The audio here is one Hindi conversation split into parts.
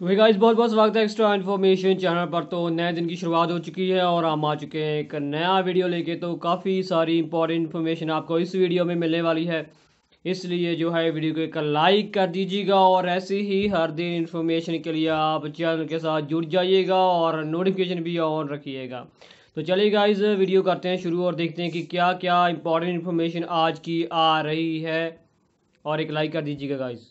तो भाई गाइस बहुत बहुत स्वागत है एक्स्ट्रा इन्फॉर्मेशन चैनल पर तो नए दिन की शुरुआत हो चुकी है और हम आ चुके हैं एक नया वीडियो लेके तो काफ़ी सारी इंपॉर्टेंट इन्फॉर्मेशन आपको इस वीडियो में मिलने वाली है इसलिए जो है वीडियो को एक लाइक कर दीजिएगा और ऐसे ही हर दिन इन्फॉर्मेशन के लिए आप चैनल के साथ जुड़ जाइएगा और नोटिफिकेशन भी ऑन रखिएगा तो चलिए गाइज़ वीडियो करते हैं शुरू और देखते हैं कि क्या क्या इंपॉर्टेंट इन्फॉर्मेशन आज की आ रही है और एक लाइक कर दीजिएगा गाइज़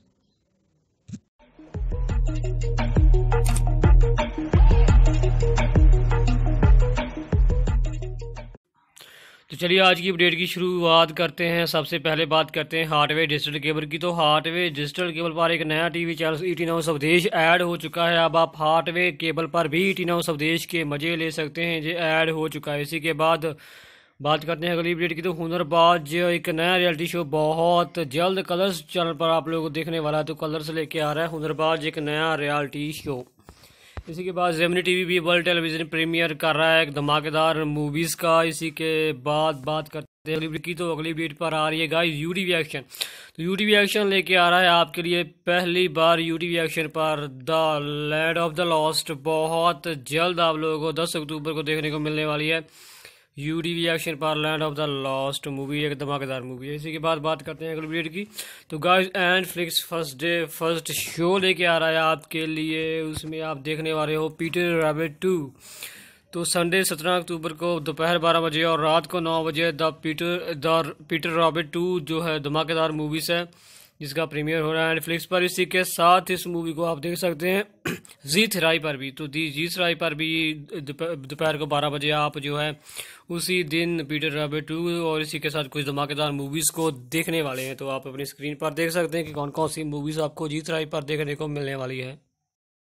तो चलिए आज की अपडेट की शुरुआत करते हैं सबसे पहले बात करते हैं हार्डवेयर डिजिटल केबल की तो हार्डवेयर डिजिटल केबल पर एक नया TV channel E T now Swadesh add हो चुका है अब आप हार्डवेयर केबल पर भी ई टी नाउ स्वदेश के मजे ले सकते हैं ये ऐड हो चुका है इसी के बाद बात करते हैं अगली अपडेट की तो हुनरबाज एक नया रियलिटी शो बहुत जल्द कलर्स चैनल पर आप लोगों को देखने वाला है तो कलर्स लेके आ रहा है हुनरबाज एक नया रियलिटी शो इसी के बाद जेमनी टीवी भी वर्ल्ड टेलीविजन प्रीमियर कर रहा है एक धमाकेदार मूवीज़ का इसी के बाद बात करते हैं की तो अगली बीट पर आ रही है गाइस यूटी रिएक्शन तो यूटी रिएक्शन लेके आ रहा है आपके लिए पहली बार यूटी रिएक्शन पर the land of the lost बहुत जल्द आप लोगों को 10 अक्टूबर को देखने को मिलने वाली है यूरी रिएक्शन पर land of the lost movie एक धमाकेदार मूवी है इसी के बाद बात करते हैं अगली वीडियो की तो guys and flix first day first show लेके आ रहा है आपके लिए उसमें आप देखने वाले हो पीटर रैबिट टू तो संडे सत्रह अक्टूबर को दोपहर बारह बजे और रात को नौ बजे the Peter the Peter Rabbit two जो है धमाकेदार मूवीज़ है जिसका प्रीमियर हो रहा है नेटफ्लिक्स पर इसी के साथ इस मूवी को आप देख सकते हैं जी थराई पर भी तो दी जी थराई पर भी दोपहर को बारह बजे आप जो है उसी दिन पीटर रबे टू और इसी के साथ कुछ धमाकेदार मूवीज़ को देखने वाले हैं तो आप अपनी स्क्रीन पर देख सकते हैं कि कौन कौन सी मूवीज़ आपको जी राय पर देखने को मिलने वाली है